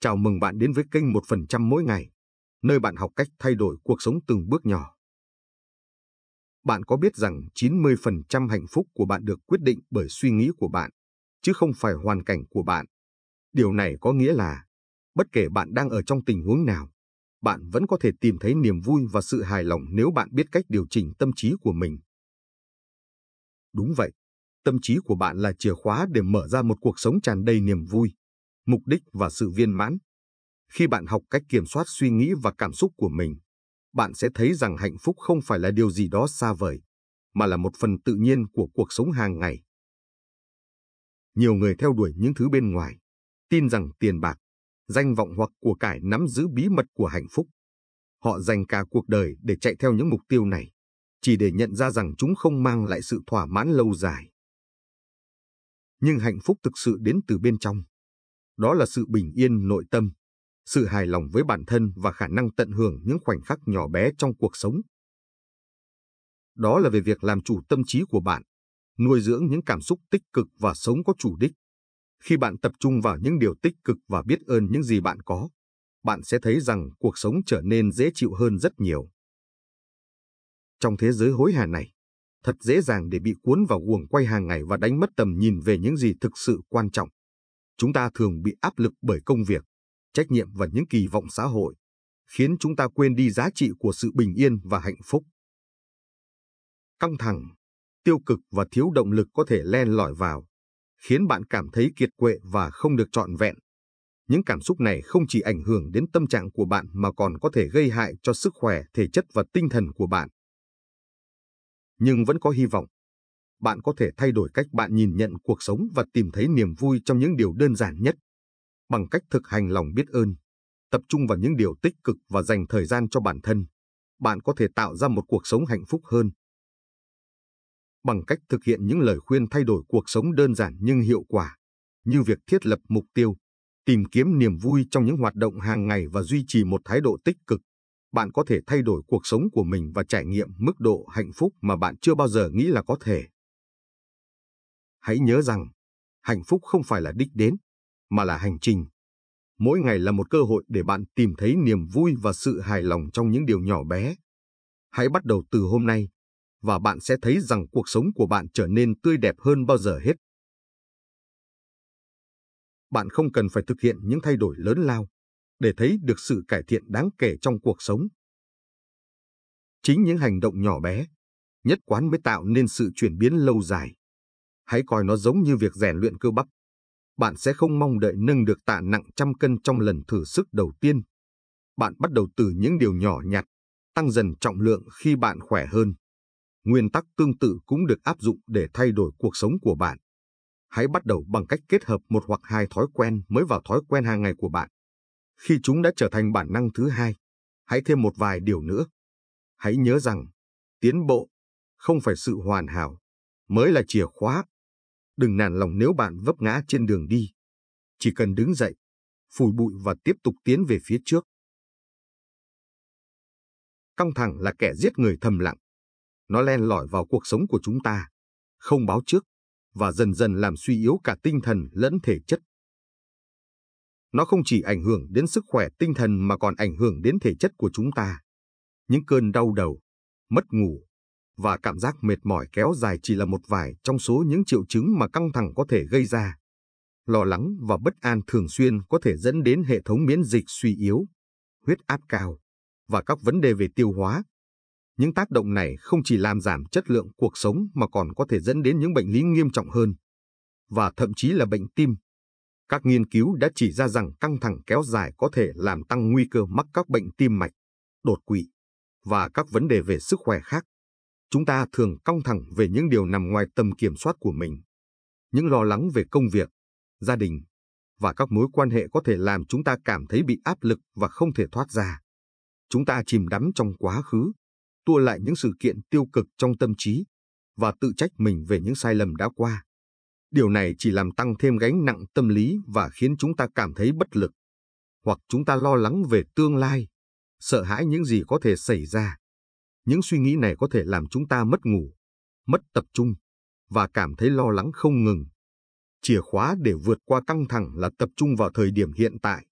Chào mừng bạn đến với kênh 1% mỗi ngày, nơi bạn học cách thay đổi cuộc sống từng bước nhỏ. Bạn có biết rằng 90% hạnh phúc của bạn được quyết định bởi suy nghĩ của bạn, chứ không phải hoàn cảnh của bạn. Điều này có nghĩa là, bất kể bạn đang ở trong tình huống nào, bạn vẫn có thể tìm thấy niềm vui và sự hài lòng nếu bạn biết cách điều chỉnh tâm trí của mình. Đúng vậy, tâm trí của bạn là chìa khóa để mở ra một cuộc sống tràn đầy niềm vui mục đích và sự viên mãn. Khi bạn học cách kiểm soát suy nghĩ và cảm xúc của mình, bạn sẽ thấy rằng hạnh phúc không phải là điều gì đó xa vời, mà là một phần tự nhiên của cuộc sống hàng ngày. Nhiều người theo đuổi những thứ bên ngoài, tin rằng tiền bạc, danh vọng hoặc của cải nắm giữ bí mật của hạnh phúc. Họ dành cả cuộc đời để chạy theo những mục tiêu này, chỉ để nhận ra rằng chúng không mang lại sự thỏa mãn lâu dài. Nhưng hạnh phúc thực sự đến từ bên trong, đó là sự bình yên nội tâm, sự hài lòng với bản thân và khả năng tận hưởng những khoảnh khắc nhỏ bé trong cuộc sống. Đó là về việc làm chủ tâm trí của bạn, nuôi dưỡng những cảm xúc tích cực và sống có chủ đích. Khi bạn tập trung vào những điều tích cực và biết ơn những gì bạn có, bạn sẽ thấy rằng cuộc sống trở nên dễ chịu hơn rất nhiều. Trong thế giới hối hả này, thật dễ dàng để bị cuốn vào guồng quay hàng ngày và đánh mất tầm nhìn về những gì thực sự quan trọng chúng ta thường bị áp lực bởi công việc, trách nhiệm và những kỳ vọng xã hội, khiến chúng ta quên đi giá trị của sự bình yên và hạnh phúc. Căng thẳng, tiêu cực và thiếu động lực có thể len lỏi vào, khiến bạn cảm thấy kiệt quệ và không được trọn vẹn. Những cảm xúc này không chỉ ảnh hưởng đến tâm trạng của bạn mà còn có thể gây hại cho sức khỏe, thể chất và tinh thần của bạn. Nhưng vẫn có hy vọng bạn có thể thay đổi cách bạn nhìn nhận cuộc sống và tìm thấy niềm vui trong những điều đơn giản nhất. Bằng cách thực hành lòng biết ơn, tập trung vào những điều tích cực và dành thời gian cho bản thân, bạn có thể tạo ra một cuộc sống hạnh phúc hơn. Bằng cách thực hiện những lời khuyên thay đổi cuộc sống đơn giản nhưng hiệu quả, như việc thiết lập mục tiêu, tìm kiếm niềm vui trong những hoạt động hàng ngày và duy trì một thái độ tích cực, bạn có thể thay đổi cuộc sống của mình và trải nghiệm mức độ hạnh phúc mà bạn chưa bao giờ nghĩ là có thể. Hãy nhớ rằng, hạnh phúc không phải là đích đến, mà là hành trình. Mỗi ngày là một cơ hội để bạn tìm thấy niềm vui và sự hài lòng trong những điều nhỏ bé. Hãy bắt đầu từ hôm nay, và bạn sẽ thấy rằng cuộc sống của bạn trở nên tươi đẹp hơn bao giờ hết. Bạn không cần phải thực hiện những thay đổi lớn lao để thấy được sự cải thiện đáng kể trong cuộc sống. Chính những hành động nhỏ bé, nhất quán mới tạo nên sự chuyển biến lâu dài hãy coi nó giống như việc rèn luyện cơ bắp. Bạn sẽ không mong đợi nâng được tạ nặng trăm cân trong lần thử sức đầu tiên. Bạn bắt đầu từ những điều nhỏ nhặt, tăng dần trọng lượng khi bạn khỏe hơn. Nguyên tắc tương tự cũng được áp dụng để thay đổi cuộc sống của bạn. Hãy bắt đầu bằng cách kết hợp một hoặc hai thói quen mới vào thói quen hàng ngày của bạn. Khi chúng đã trở thành bản năng thứ hai, hãy thêm một vài điều nữa. Hãy nhớ rằng, tiến bộ không phải sự hoàn hảo, mới là chìa khóa Đừng nản lòng nếu bạn vấp ngã trên đường đi. Chỉ cần đứng dậy, phủi bụi và tiếp tục tiến về phía trước. Căng thẳng là kẻ giết người thầm lặng. Nó len lỏi vào cuộc sống của chúng ta, không báo trước, và dần dần làm suy yếu cả tinh thần lẫn thể chất. Nó không chỉ ảnh hưởng đến sức khỏe tinh thần mà còn ảnh hưởng đến thể chất của chúng ta. Những cơn đau đầu, mất ngủ, và cảm giác mệt mỏi kéo dài chỉ là một vài trong số những triệu chứng mà căng thẳng có thể gây ra. Lo lắng và bất an thường xuyên có thể dẫn đến hệ thống miễn dịch suy yếu, huyết áp cao và các vấn đề về tiêu hóa. Những tác động này không chỉ làm giảm chất lượng cuộc sống mà còn có thể dẫn đến những bệnh lý nghiêm trọng hơn và thậm chí là bệnh tim. Các nghiên cứu đã chỉ ra rằng căng thẳng kéo dài có thể làm tăng nguy cơ mắc các bệnh tim mạch, đột quỵ và các vấn đề về sức khỏe khác chúng ta thường căng thẳng về những điều nằm ngoài tầm kiểm soát của mình. Những lo lắng về công việc, gia đình và các mối quan hệ có thể làm chúng ta cảm thấy bị áp lực và không thể thoát ra. Chúng ta chìm đắm trong quá khứ, tua lại những sự kiện tiêu cực trong tâm trí và tự trách mình về những sai lầm đã qua. Điều này chỉ làm tăng thêm gánh nặng tâm lý và khiến chúng ta cảm thấy bất lực, hoặc chúng ta lo lắng về tương lai, sợ hãi những gì có thể xảy ra những suy nghĩ này có thể làm chúng ta mất ngủ, mất tập trung và cảm thấy lo lắng không ngừng. Chìa khóa để vượt qua căng thẳng là tập trung vào thời điểm hiện tại.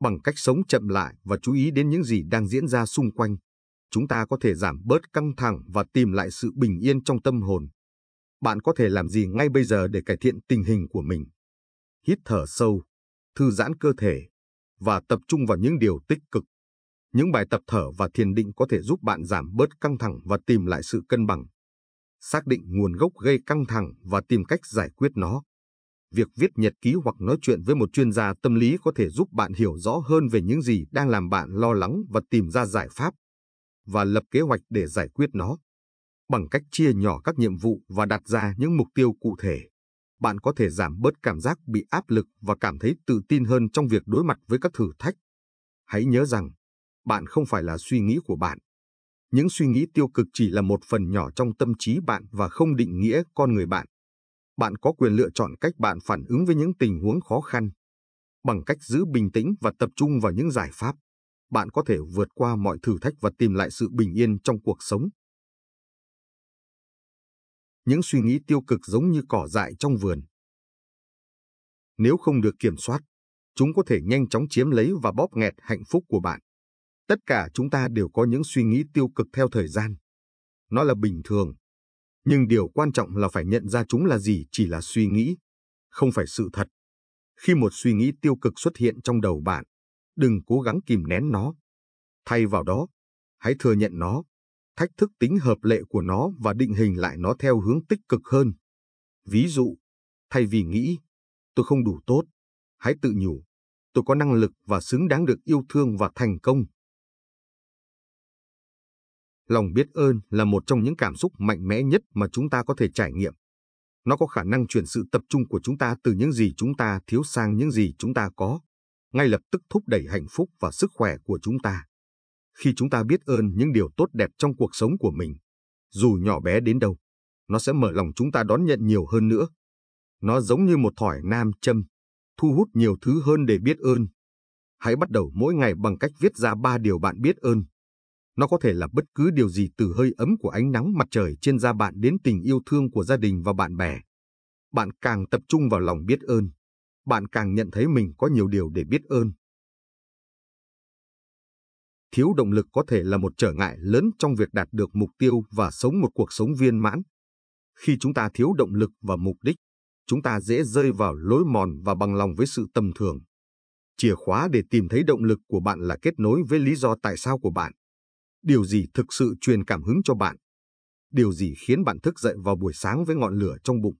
Bằng cách sống chậm lại và chú ý đến những gì đang diễn ra xung quanh, chúng ta có thể giảm bớt căng thẳng và tìm lại sự bình yên trong tâm hồn. Bạn có thể làm gì ngay bây giờ để cải thiện tình hình của mình? Hít thở sâu, thư giãn cơ thể và tập trung vào những điều tích cực. Những bài tập thở và thiền định có thể giúp bạn giảm bớt căng thẳng và tìm lại sự cân bằng. Xác định nguồn gốc gây căng thẳng và tìm cách giải quyết nó. Việc viết nhật ký hoặc nói chuyện với một chuyên gia tâm lý có thể giúp bạn hiểu rõ hơn về những gì đang làm bạn lo lắng và tìm ra giải pháp và lập kế hoạch để giải quyết nó. Bằng cách chia nhỏ các nhiệm vụ và đặt ra những mục tiêu cụ thể, bạn có thể giảm bớt cảm giác bị áp lực và cảm thấy tự tin hơn trong việc đối mặt với các thử thách. Hãy nhớ rằng, bạn không phải là suy nghĩ của bạn. Những suy nghĩ tiêu cực chỉ là một phần nhỏ trong tâm trí bạn và không định nghĩa con người bạn. Bạn có quyền lựa chọn cách bạn phản ứng với những tình huống khó khăn. Bằng cách giữ bình tĩnh và tập trung vào những giải pháp, bạn có thể vượt qua mọi thử thách và tìm lại sự bình yên trong cuộc sống. Những suy nghĩ tiêu cực giống như cỏ dại trong vườn. Nếu không được kiểm soát, chúng có thể nhanh chóng chiếm lấy và bóp nghẹt hạnh phúc của bạn. Tất cả chúng ta đều có những suy nghĩ tiêu cực theo thời gian. Nó là bình thường. Nhưng điều quan trọng là phải nhận ra chúng là gì chỉ là suy nghĩ, không phải sự thật. Khi một suy nghĩ tiêu cực xuất hiện trong đầu bạn, đừng cố gắng kìm nén nó. Thay vào đó, hãy thừa nhận nó, thách thức tính hợp lệ của nó và định hình lại nó theo hướng tích cực hơn. Ví dụ, thay vì nghĩ, tôi không đủ tốt, hãy tự nhủ, tôi có năng lực và xứng đáng được yêu thương và thành công. Lòng biết ơn là một trong những cảm xúc mạnh mẽ nhất mà chúng ta có thể trải nghiệm. Nó có khả năng chuyển sự tập trung của chúng ta từ những gì chúng ta thiếu sang những gì chúng ta có, ngay lập tức thúc đẩy hạnh phúc và sức khỏe của chúng ta. Khi chúng ta biết ơn những điều tốt đẹp trong cuộc sống của mình, dù nhỏ bé đến đâu, nó sẽ mở lòng chúng ta đón nhận nhiều hơn nữa. Nó giống như một thỏi nam châm, thu hút nhiều thứ hơn để biết ơn. Hãy bắt đầu mỗi ngày bằng cách viết ra ba điều bạn biết ơn. Nó có thể là bất cứ điều gì từ hơi ấm của ánh nắng mặt trời trên da bạn đến tình yêu thương của gia đình và bạn bè. Bạn càng tập trung vào lòng biết ơn, bạn càng nhận thấy mình có nhiều điều để biết ơn. Thiếu động lực có thể là một trở ngại lớn trong việc đạt được mục tiêu và sống một cuộc sống viên mãn. Khi chúng ta thiếu động lực và mục đích, chúng ta dễ rơi vào lối mòn và bằng lòng với sự tầm thường. Chìa khóa để tìm thấy động lực của bạn là kết nối với lý do tại sao của bạn. Điều gì thực sự truyền cảm hứng cho bạn? Điều gì khiến bạn thức dậy vào buổi sáng với ngọn lửa trong bụng?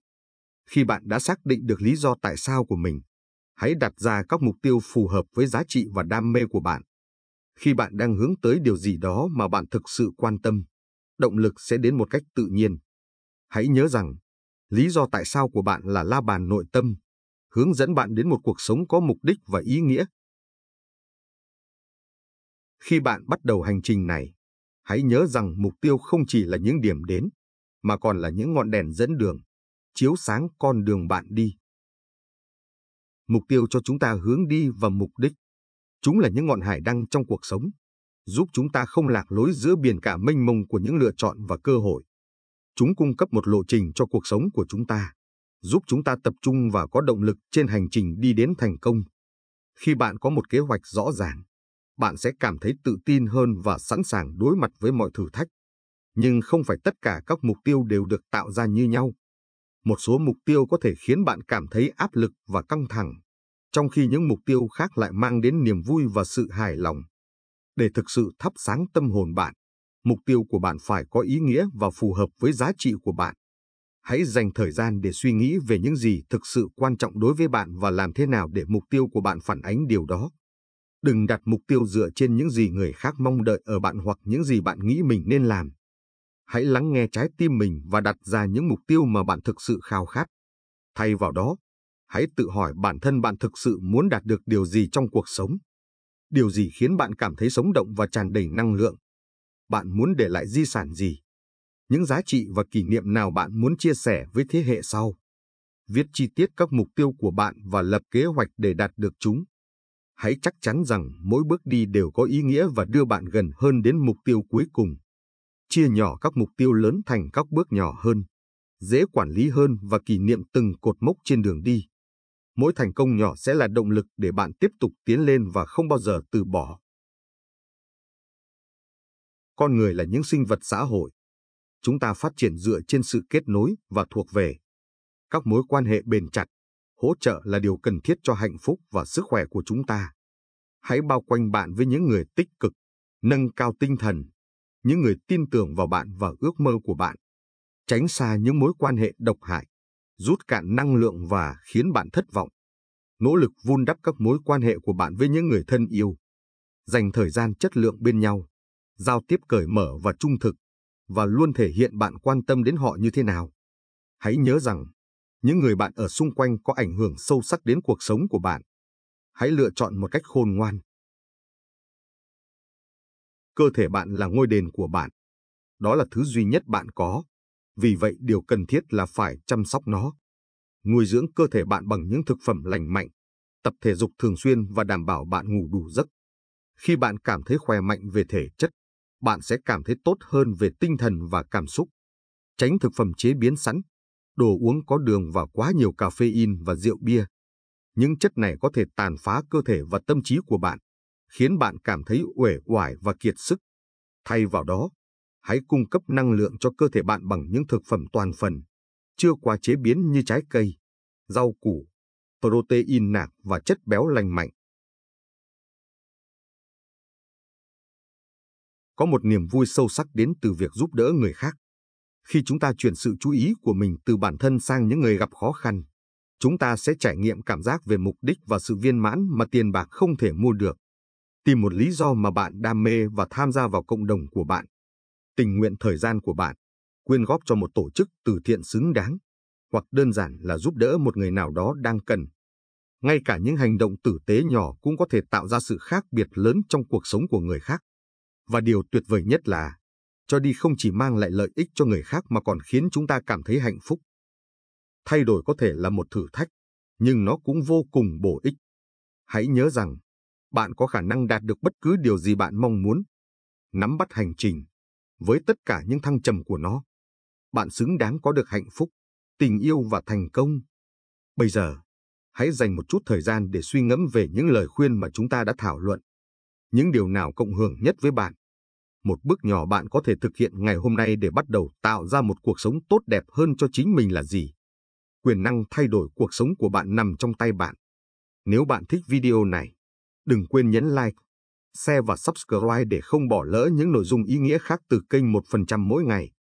Khi bạn đã xác định được lý do tại sao của mình, hãy đặt ra các mục tiêu phù hợp với giá trị và đam mê của bạn. Khi bạn đang hướng tới điều gì đó mà bạn thực sự quan tâm, động lực sẽ đến một cách tự nhiên. Hãy nhớ rằng, lý do tại sao của bạn là la bàn nội tâm, hướng dẫn bạn đến một cuộc sống có mục đích và ý nghĩa. Khi bạn bắt đầu hành trình này, hãy nhớ rằng mục tiêu không chỉ là những điểm đến, mà còn là những ngọn đèn dẫn đường, chiếu sáng con đường bạn đi. Mục tiêu cho chúng ta hướng đi và mục đích. Chúng là những ngọn hải đăng trong cuộc sống, giúp chúng ta không lạc lối giữa biển cả mênh mông của những lựa chọn và cơ hội. Chúng cung cấp một lộ trình cho cuộc sống của chúng ta, giúp chúng ta tập trung và có động lực trên hành trình đi đến thành công. Khi bạn có một kế hoạch rõ ràng, bạn sẽ cảm thấy tự tin hơn và sẵn sàng đối mặt với mọi thử thách. Nhưng không phải tất cả các mục tiêu đều được tạo ra như nhau. Một số mục tiêu có thể khiến bạn cảm thấy áp lực và căng thẳng, trong khi những mục tiêu khác lại mang đến niềm vui và sự hài lòng. Để thực sự thắp sáng tâm hồn bạn, mục tiêu của bạn phải có ý nghĩa và phù hợp với giá trị của bạn. Hãy dành thời gian để suy nghĩ về những gì thực sự quan trọng đối với bạn và làm thế nào để mục tiêu của bạn phản ánh điều đó. Đừng đặt mục tiêu dựa trên những gì người khác mong đợi ở bạn hoặc những gì bạn nghĩ mình nên làm. Hãy lắng nghe trái tim mình và đặt ra những mục tiêu mà bạn thực sự khao khát. Thay vào đó, hãy tự hỏi bản thân bạn thực sự muốn đạt được điều gì trong cuộc sống. Điều gì khiến bạn cảm thấy sống động và tràn đầy năng lượng? Bạn muốn để lại di sản gì? Những giá trị và kỷ niệm nào bạn muốn chia sẻ với thế hệ sau? Viết chi tiết các mục tiêu của bạn và lập kế hoạch để đạt được chúng hãy chắc chắn rằng mỗi bước đi đều có ý nghĩa và đưa bạn gần hơn đến mục tiêu cuối cùng. Chia nhỏ các mục tiêu lớn thành các bước nhỏ hơn, dễ quản lý hơn và kỷ niệm từng cột mốc trên đường đi. Mỗi thành công nhỏ sẽ là động lực để bạn tiếp tục tiến lên và không bao giờ từ bỏ. Con người là những sinh vật xã hội. Chúng ta phát triển dựa trên sự kết nối và thuộc về. Các mối quan hệ bền chặt hỗ trợ là điều cần thiết cho hạnh phúc và sức khỏe của chúng ta. Hãy bao quanh bạn với những người tích cực, nâng cao tinh thần, những người tin tưởng vào bạn và ước mơ của bạn. Tránh xa những mối quan hệ độc hại, rút cạn năng lượng và khiến bạn thất vọng. Nỗ lực vun đắp các mối quan hệ của bạn với những người thân yêu. Dành thời gian chất lượng bên nhau, giao tiếp cởi mở và trung thực, và luôn thể hiện bạn quan tâm đến họ như thế nào. Hãy nhớ rằng, những người bạn ở xung quanh có ảnh hưởng sâu sắc đến cuộc sống của bạn. Hãy lựa chọn một cách khôn ngoan. Cơ thể bạn là ngôi đền của bạn. Đó là thứ duy nhất bạn có. Vì vậy điều cần thiết là phải chăm sóc nó. Nuôi dưỡng cơ thể bạn bằng những thực phẩm lành mạnh, tập thể dục thường xuyên và đảm bảo bạn ngủ đủ giấc. Khi bạn cảm thấy khỏe mạnh về thể chất, bạn sẽ cảm thấy tốt hơn về tinh thần và cảm xúc. Tránh thực phẩm chế biến sẵn, đồ uống có đường và quá nhiều cà caffeine và rượu bia. Những chất này có thể tàn phá cơ thể và tâm trí của bạn, khiến bạn cảm thấy uể oải và kiệt sức. Thay vào đó, hãy cung cấp năng lượng cho cơ thể bạn bằng những thực phẩm toàn phần, chưa qua chế biến như trái cây, rau củ, protein nạc và chất béo lành mạnh. Có một niềm vui sâu sắc đến từ việc giúp đỡ người khác. Khi chúng ta chuyển sự chú ý của mình từ bản thân sang những người gặp khó khăn, chúng ta sẽ trải nghiệm cảm giác về mục đích và sự viên mãn mà tiền bạc không thể mua được. Tìm một lý do mà bạn đam mê và tham gia vào cộng đồng của bạn. Tình nguyện thời gian của bạn, quyên góp cho một tổ chức từ thiện xứng đáng, hoặc đơn giản là giúp đỡ một người nào đó đang cần. Ngay cả những hành động tử tế nhỏ cũng có thể tạo ra sự khác biệt lớn trong cuộc sống của người khác. Và điều tuyệt vời nhất là cho đi không chỉ mang lại lợi ích cho người khác mà còn khiến chúng ta cảm thấy hạnh phúc. Thay đổi có thể là một thử thách, nhưng nó cũng vô cùng bổ ích. Hãy nhớ rằng, bạn có khả năng đạt được bất cứ điều gì bạn mong muốn. Nắm bắt hành trình, với tất cả những thăng trầm của nó, bạn xứng đáng có được hạnh phúc, tình yêu và thành công. Bây giờ, hãy dành một chút thời gian để suy ngẫm về những lời khuyên mà chúng ta đã thảo luận. Những điều nào cộng hưởng nhất với bạn? một bước nhỏ bạn có thể thực hiện ngày hôm nay để bắt đầu tạo ra một cuộc sống tốt đẹp hơn cho chính mình là gì? Quyền năng thay đổi cuộc sống của bạn nằm trong tay bạn. Nếu bạn thích video này, đừng quên nhấn like, share và subscribe để không bỏ lỡ những nội dung ý nghĩa khác từ kênh 1% mỗi ngày.